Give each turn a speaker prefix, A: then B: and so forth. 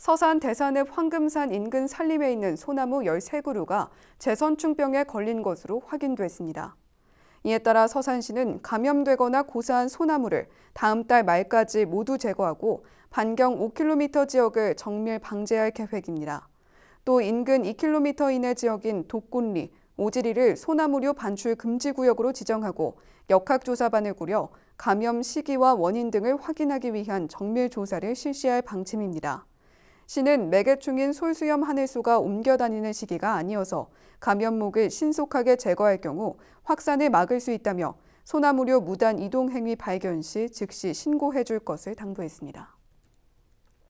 A: 서산 대산읍 황금산 인근 산림에 있는 소나무 13그루가 재선충병에 걸린 것으로 확인됐습니다. 이에 따라 서산시는 감염되거나 고사한 소나무를 다음 달 말까지 모두 제거하고 반경 5km 지역을 정밀 방제할 계획입니다. 또 인근 2km 이내 지역인 독꽃리, 오지리를 소나무류 반출 금지 구역으로 지정하고 역학조사반을 꾸려 감염 시기와 원인 등을 확인하기 위한 정밀 조사를 실시할 방침입니다. 시는 매개충인 솔수염 한해수가 옮겨 다니는 시기가 아니어서 감염목을 신속하게 제거할 경우 확산을 막을 수 있다며 소나무류 무단 이동 행위 발견 시 즉시 신고해 줄 것을 당부했습니다.